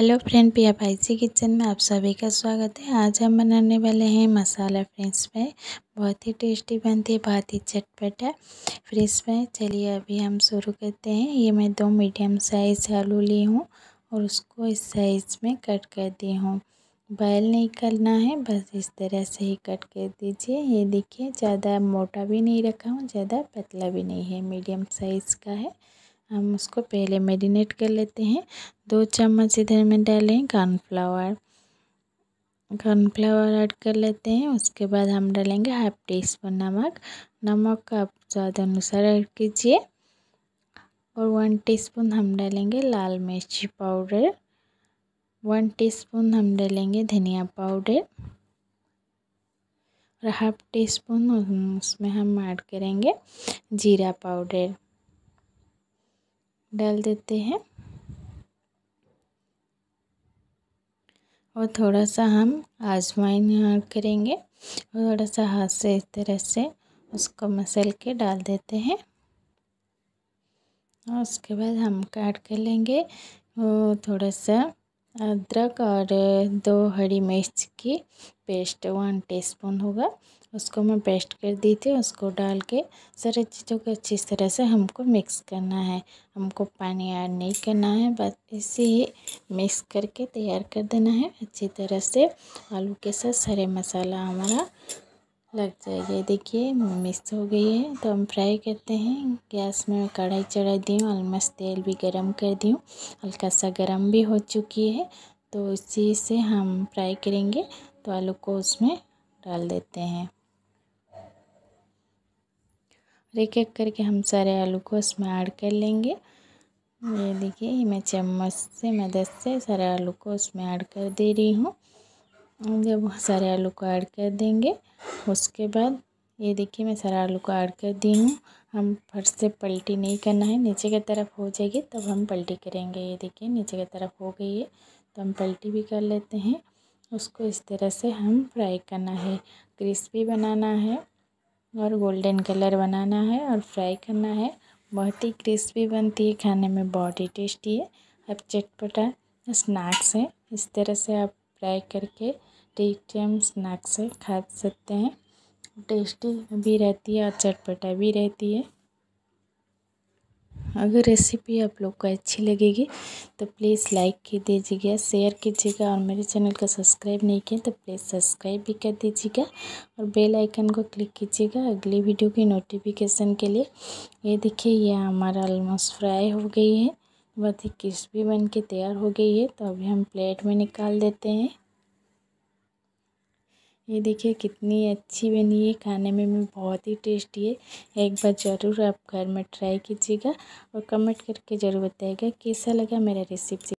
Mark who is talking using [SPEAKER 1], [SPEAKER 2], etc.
[SPEAKER 1] hello friend पिया भाईजी kitchen में आप सभी का स्वागत है आज हम बनाने वाले हैं मसाला फ्रेंच में बहुत ही टेस्टी बनती है बहुत ही चटपट है फ्रेंड्स फ्राई चलिए अभी हम शुरू करते हैं ये मैं दो मीडियम साइज़ आलू ली हूँ और उसको इस साइज़ में कट कर दी हूँ बॉयल नहीं करना है बस इस तरह से ही कट कर दीजिए ये देखिए ज़्यादा मोटा भी नहीं रखा हूँ ज़्यादा पतला भी नहीं है मीडियम साइज़ का है हम उसको पहले मैरिनेट कर लेते हैं दो चम्मच इधर में डालें कॉर्नफ्लावर कॉर्नफ्लावर ऐड कर लेते हैं उसके बाद हम डालेंगे हाफ टी स्पून नमक नमक का आप स्वाद अनुसार ऐड कीजिए और वन टीस्पून हम डालेंगे लाल मिर्ची पाउडर वन टीस्पून हम डालेंगे धनिया पाउडर और हाफ टी स्पून उसमें हम ऐड करेंगे जीरा पाउडर डाल देते हैं और थोड़ा सा हम आजमाइन करेंगे और थोड़ा सा हाथ से इस तरह से उसको मसल के डाल देते हैं और उसके बाद हम काट कर लेंगे और थोड़ा सा अदरक और दो हरी मिर्च की पेस्ट वन टीस्पून होगा उसको मैं पेस्ट कर दी थी उसको डाल के सारे चीज़ों को अच्छी तरह से हमको मिक्स करना है हमको पानी ऐड नहीं करना है बस इसे ही मिक्स करके तैयार कर देना है अच्छी तरह से आलू के साथ सारे मसाला हमारा लग जाएगा ये देखिए मिक्स हो गई है तो हम फ्राई करते हैं गैस में कढ़ाई चढ़ा दी हूँ ऑलमोस्ट तेल भी गरम कर दी हूँ हल्का सा गरम भी हो चुकी है तो इसी से हम फ्राई करेंगे तो आलू को उसमें डाल देते हैं एक एक करके हम सारे आलू को उसमें ऐड कर लेंगे ये देखिए मैं चम्मच से मदद से सारे आलू को उसमें ऐड कर दे रही हूँ जब सारे आलू को ऐड कर देंगे उसके बाद ये देखिए मैं सारा आलू को ऐड कर दी हूँ हम फट से पलटी नहीं करना है नीचे की तरफ हो जाएगी तब हम पलटी करेंगे ये देखिए नीचे की तरफ हो गई है तो हम पलटी भी कर लेते हैं उसको इस तरह से हम फ्राई करना है क्रिस्पी बनाना है और गोल्डन कलर बनाना है और फ्राई करना है बहुत ही क्रिस्पी बनती है खाने में बहुत ही टेस्टी है अब चटपटा स्नैक्स है इस तरह से आप फ्राई करके टी टाइम स्नैक से खा सकते हैं टेस्टी भी रहती है और चटपटा भी रहती है अगर रेसिपी आप लोग को अच्छी लगेगी तो प्लीज़ लाइक की दीजिएगा शेयर कीजिएगा और मेरे चैनल को सब्सक्राइब नहीं किया तो प्लीज़ सब्सक्राइब भी कर दीजिएगा और बेल आइकन को क्लिक कीजिएगा अगली वीडियो की नोटिफिकेशन के लिए ये देखिए ये हमारा ऑलमोस्ट फ्राई हो गई है बहुत ही क्रिस्पी बन के तैयार हो गई है तो अभी हम प्लेट में निकाल देते हैं ये देखिए कितनी अच्छी बनी है खाने में भी बहुत ही टेस्टी है एक बार ज़रूर आप घर में ट्राई कीजिएगा और कमेंट करके ज़रूर बताइएगा कैसा लगा मेरा रेसिपी